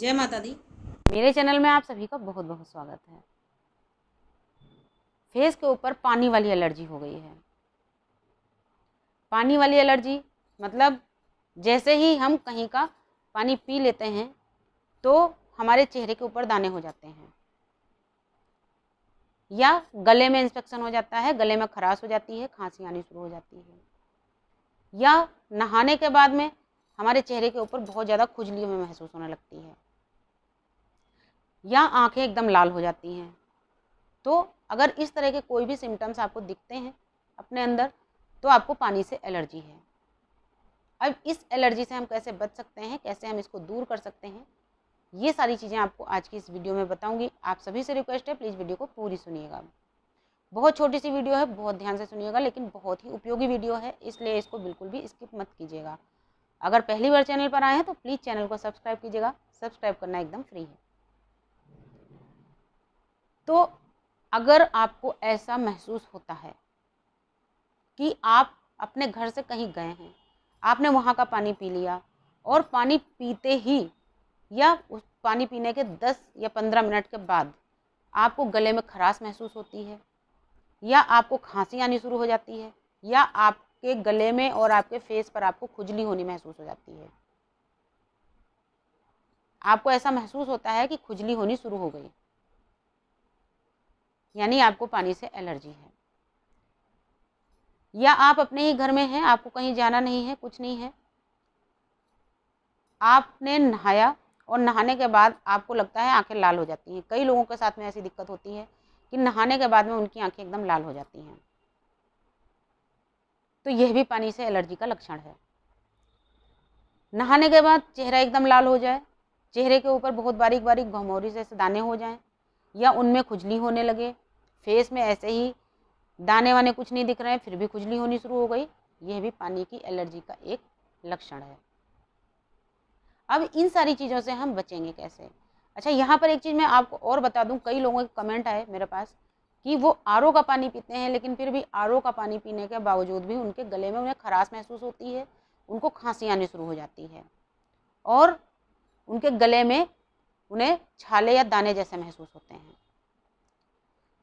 जय माता दी मेरे चैनल में आप सभी का बहुत बहुत स्वागत है फेस के ऊपर पानी वाली एलर्जी हो गई है पानी वाली एलर्जी मतलब जैसे ही हम कहीं का पानी पी लेते हैं तो हमारे चेहरे के ऊपर दाने हो जाते हैं या गले में इंफेक्शन हो जाता है गले में खराश हो जाती है खांसी आनी शुरू हो जाती है या नहाने के बाद में हमारे चेहरे के ऊपर बहुत ज़्यादा खुजली हमें महसूस होने लगती है या आंखें एकदम लाल हो जाती हैं तो अगर इस तरह के कोई भी सिम्टम्स आपको दिखते हैं अपने अंदर तो आपको पानी से एलर्जी है अब इस एलर्जी से हम कैसे बच सकते हैं कैसे हम इसको दूर कर सकते हैं ये सारी चीज़ें आपको आज की इस वीडियो में बताऊंगी आप सभी से रिक्वेस्ट है प्लीज़ वीडियो को पूरी सुनिएगा बहुत छोटी सी वीडियो है बहुत ध्यान से सुनिएगा लेकिन बहुत ही उपयोगी वीडियो है इसलिए इसको बिल्कुल भी स्किप मत कीजिएगा अगर पहली बार चैनल पर आए हैं तो प्लीज़ चैनल को सब्सक्राइब कीजिएगा सब्सक्राइब करना एकदम फ्री है तो अगर आपको ऐसा महसूस होता है कि आप अपने घर से कहीं गए हैं आपने वहाँ का पानी पी लिया और पानी पीते ही या उस पानी पीने के 10 या 15 मिनट के बाद आपको गले में खराश महसूस होती है या आपको खांसी आनी शुरू हो जाती है या आपके गले में और आपके फेस पर आपको खुजली होनी महसूस हो जाती है आपको ऐसा महसूस होता है कि खुजली होनी शुरू हो गई यानी आपको पानी से एलर्जी है या आप अपने ही घर में हैं आपको कहीं जाना नहीं है कुछ नहीं है आपने नहाया और नहाने के बाद आपको लगता है आंखें लाल हो जाती हैं कई लोगों के साथ में ऐसी दिक्कत होती है कि नहाने के बाद में उनकी आंखें एकदम लाल हो जाती हैं तो यह भी पानी से एलर्जी का लक्षण है नहाने के बाद चेहरा एकदम लाल हो जाए चेहरे के ऊपर बहुत बारीक बारीक घमौरी से दाने हो जाएं या उनमें खुजली होने लगे फेस में ऐसे ही दाने वाने कुछ नहीं दिख रहे हैं फिर भी खुजली होनी शुरू हो गई यह भी पानी की एलर्जी का एक लक्षण है अब इन सारी चीज़ों से हम बचेंगे कैसे अच्छा यहाँ पर एक चीज़ मैं आपको और बता दूँ कई लोगों के कमेंट आए मेरे पास कि वो आर का पानी पीते हैं लेकिन फिर भी आर का पानी पीने के बावजूद भी उनके गले में उन्हें खराश महसूस होती है उनको खांसी आनी शुरू हो जाती है और उनके गले में उन्हें छाले या दाने जैसे महसूस होते हैं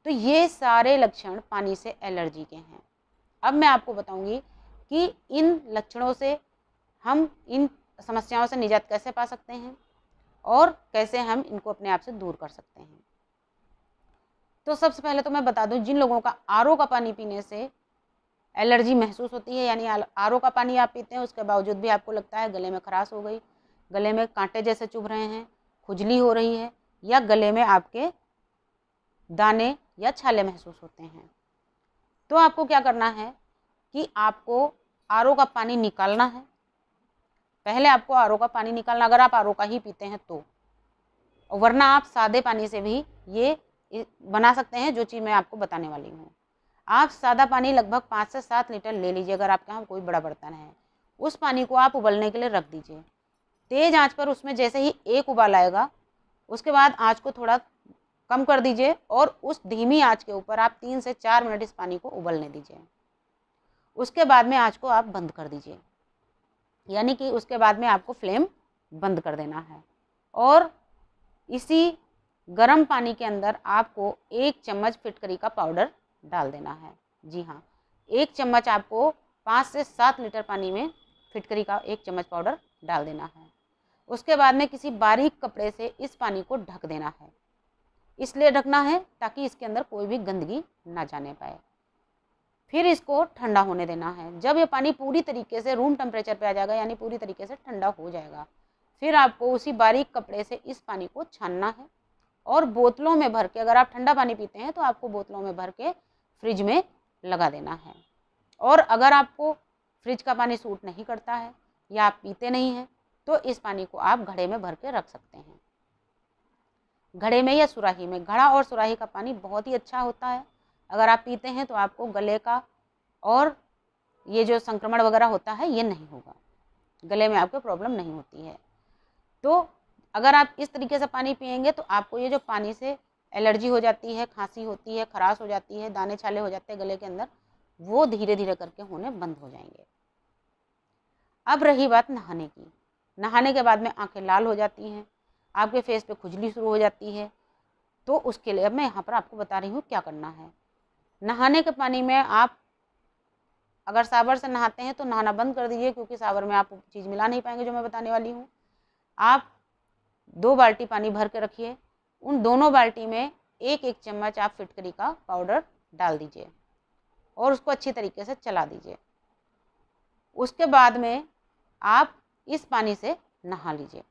तो ये सारे लक्षण पानी से एलर्जी के हैं अब मैं आपको बताऊंगी कि इन लक्षणों से हम इन समस्याओं से निजात कैसे पा सकते हैं और कैसे हम इनको अपने आप से दूर कर सकते हैं तो सबसे पहले तो मैं बता दूं जिन लोगों का आर का पानी पीने से एलर्जी महसूस होती है यानी आर का पानी आप पीते हैं उसके बावजूद भी आपको लगता है गले में खराश हो गई गले में कांटे जैसे चुभ रहे हैं खुजली हो रही है या गले में आपके दाने या छाले महसूस होते हैं तो आपको क्या करना है कि आपको आर का पानी निकालना है पहले आपको आर का पानी निकालना अगर आप आर का ही पीते हैं तो वरना आप सादे पानी से भी ये बना सकते हैं जो चीज़ मैं आपको बताने वाली हूँ आप सादा पानी लगभग पाँच से सात लीटर ले लीजिए अगर आपके यहाँ कोई बड़ा बर्तन है उस पानी को आप उबलने के लिए रख दीजिए तेज आंच पर उसमें जैसे ही एक उबाल आएगा उसके बाद आंच को थोड़ा कम कर दीजिए और उस धीमी आंच के ऊपर आप तीन से चार मिनट इस पानी को उबलने दीजिए उसके बाद में आंच को आप बंद कर दीजिए यानी कि उसके बाद में आपको फ्लेम बंद कर देना है और इसी गर्म पानी के अंदर आपको एक चम्मच फिटकरी का पाउडर डाल देना है जी हाँ एक चम्मच आपको पाँच से सात लीटर पानी में फिटकरी का एक चम्मच पाउडर डाल देना है उसके बाद में किसी बारीक कपड़े से इस पानी को ढक देना है इसलिए ढकना है ताकि इसके अंदर कोई भी गंदगी ना जाने पाए फिर इसको ठंडा होने देना है जब ये पानी पूरी तरीके से रूम टेम्परेचर पे आ जाएगा यानी पूरी तरीके से ठंडा हो जाएगा फिर आपको उसी बारीक कपड़े से इस पानी को छानना है और बोतलों में भर के अगर आप ठंडा पानी पीते हैं तो आपको बोतलों में भर के फ्रिज में लगा देना है और अगर आपको फ्रिज का पानी सूट नहीं करता है या आप पीते नहीं हैं तो इस पानी को आप घड़े में भर के रख सकते हैं घड़े में या सुराही में घड़ा और सुराही का पानी बहुत ही अच्छा होता है अगर आप पीते हैं तो आपको गले का और ये जो संक्रमण वगैरह होता है ये नहीं होगा गले में आपको प्रॉब्लम नहीं होती है तो अगर आप इस तरीके से पानी पियेंगे तो आपको ये जो पानी से एलर्जी हो जाती है खांसी होती है खराश हो जाती है दाने छाले हो जाते हैं गले के अंदर वो धीरे धीरे करके होने बंद हो जाएंगे अब रही बात नहाने की नहाने के बाद में आंखें लाल हो जाती हैं आपके फेस पे खुजली शुरू हो जाती है तो उसके लिए अब मैं यहाँ पर आपको बता रही हूँ क्या करना है नहाने के पानी में आप अगर सावर से नहाते हैं तो नहाना बंद कर दीजिए क्योंकि सावर में आप चीज़ मिला नहीं पाएंगे जो मैं बताने वाली हूँ आप दो बाल्टी पानी भर के रखिए उन दोनों बाल्टी में एक एक चम्मच आप फिटकरी का पाउडर डाल दीजिए और उसको अच्छी तरीके से चला दीजिए उसके बाद में आप इस पानी से नहा लीजिए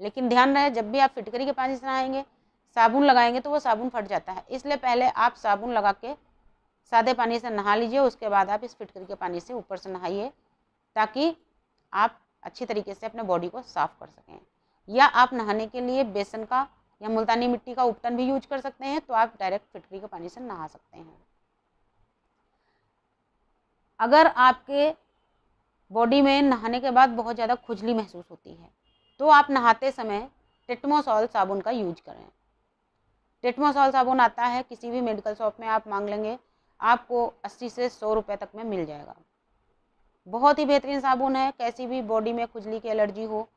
लेकिन ध्यान रहे जब भी आप फिटकरी के पानी से नहाएंगे साबुन लगाएंगे तो वो साबुन फट जाता है इसलिए पहले आप साबुन लगा के सादे पानी से नहा लीजिए उसके बाद आप इस फिटकरी के पानी से ऊपर से नहाइए ताकि आप अच्छी तरीके से अपने बॉडी को साफ कर सकें या आप नहाने के लिए बेसन का या मुल्तानी मिट्टी का उपटन भी यूज कर सकते हैं तो आप डायरेक्ट फिटकरी के पानी से नहा सकते हैं अगर आपके बॉडी में नहाने के बाद बहुत ज़्यादा खुजली महसूस होती है तो आप नहाते समय टेटमोसॉल साबुन का यूज करें टेटमोसॉल साबुन आता है किसी भी मेडिकल शॉप में आप मांग लेंगे आपको अस्सी से सौ रुपये तक में मिल जाएगा बहुत ही बेहतरीन साबुन है कैसी भी बॉडी में खुजली की एलर्जी हो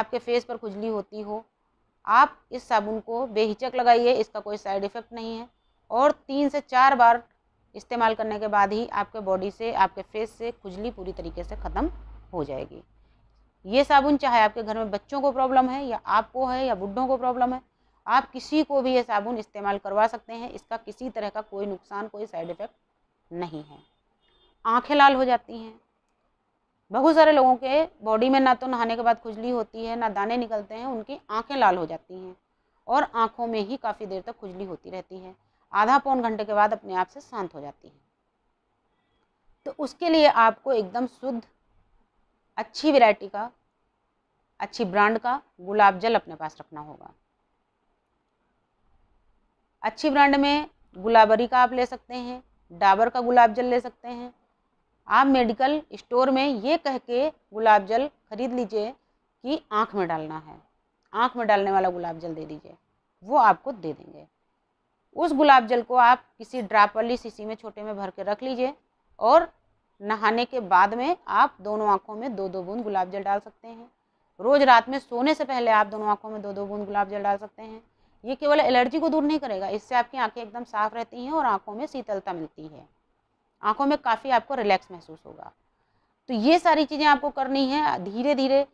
आपके फेस पर खुजली होती हो आप इस साबुन को बेहिचक लगाइए इसका कोई साइड इफ़ेक्ट नहीं है और तीन से चार बार इस्तेमाल करने के बाद ही आपके बॉडी से आपके फेस से खुजली पूरी तरीके से ख़त्म हो जाएगी ये साबुन चाहे आपके घर में बच्चों को प्रॉब्लम है या आपको है या बुढ़ों को प्रॉब्लम है आप किसी को भी ये साबुन इस्तेमाल करवा सकते हैं इसका किसी तरह का कोई नुकसान कोई साइड इफ़ेक्ट नहीं है आंखें लाल हो जाती हैं बहुत सारे लोगों के बॉडी में ना तो नहाने के बाद खुजली होती है ना दाने निकलते हैं उनकी आंखें लाल हो जाती हैं और आंखों में ही काफ़ी देर तक खुजली होती रहती है आधा पौन घंटे के बाद अपने आप से शांत हो जाती है तो उसके लिए आपको एकदम शुद्ध अच्छी वैरायटी का अच्छी ब्रांड का गुलाब जल अपने पास रखना होगा अच्छी ब्रांड में गुलाबरी का आप ले सकते हैं डाबर का गुलाब जल ले सकते हैं आप मेडिकल स्टोर में ये कह के गुलाब जल खरीद लीजिए कि आँख में डालना है आँख में डालने वाला गुलाब जल दे दीजिए वो आपको दे देंगे उस गुलाब जल को आप किसी ड्राप वाली शीशी में छोटे में भर के रख लीजिए और नहाने के बाद में आप दोनों आँखों में दो दो बूंद गुलाब जल डाल सकते हैं रोज़ रात में सोने से पहले आप दोनों आँखों में दो दो बूंद गुलाब जल डाल सकते हैं ये केवल एलर्जी को दूर नहीं करेगा इससे आपकी आंखें एकदम साफ रहती हैं और आंखों में शीतलता मिलती है आंखों में काफ़ी आपको रिलैक्स महसूस होगा तो ये सारी चीज़ें आपको करनी है धीरे धीरे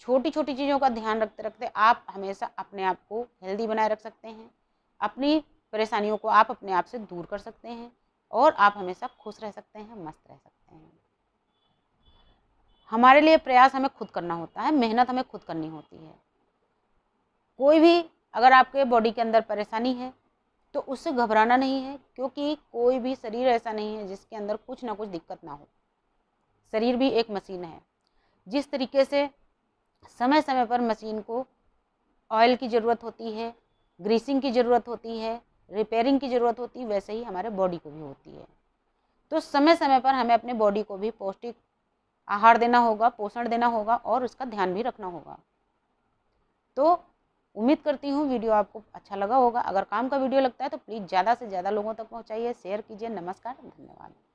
छोटी छोटी चीज़ों का ध्यान रखते रखते आप हमेशा अपने आप को हेल्दी बनाए रख सकते हैं अपनी परेशानियों को आप अपने आप से दूर कर सकते हैं और आप हमेशा खुश रह सकते हैं मस्त रह सकते हैं हमारे लिए प्रयास हमें खुद करना होता है मेहनत हमें खुद करनी होती है कोई भी अगर आपके बॉडी के अंदर परेशानी है तो उससे घबराना नहीं है क्योंकि कोई भी शरीर ऐसा नहीं है जिसके अंदर कुछ ना कुछ दिक्कत ना हो शरीर भी एक मशीन है जिस तरीके से समय समय पर मशीन को ऑयल की ज़रूरत होती है ग्रीसिंग की ज़रूरत होती है रिपेयरिंग की ज़रूरत होती है वैसे ही हमारे बॉडी को भी होती है तो समय समय पर हमें अपने बॉडी को भी पौष्टिक आहार देना होगा पोषण देना होगा और उसका ध्यान भी रखना होगा तो उम्मीद करती हूँ वीडियो आपको अच्छा लगा होगा अगर काम का वीडियो लगता है तो प्लीज़ ज़्यादा से ज़्यादा लोगों तक पहुँचाइए शेयर कीजिए नमस्कार धन्यवाद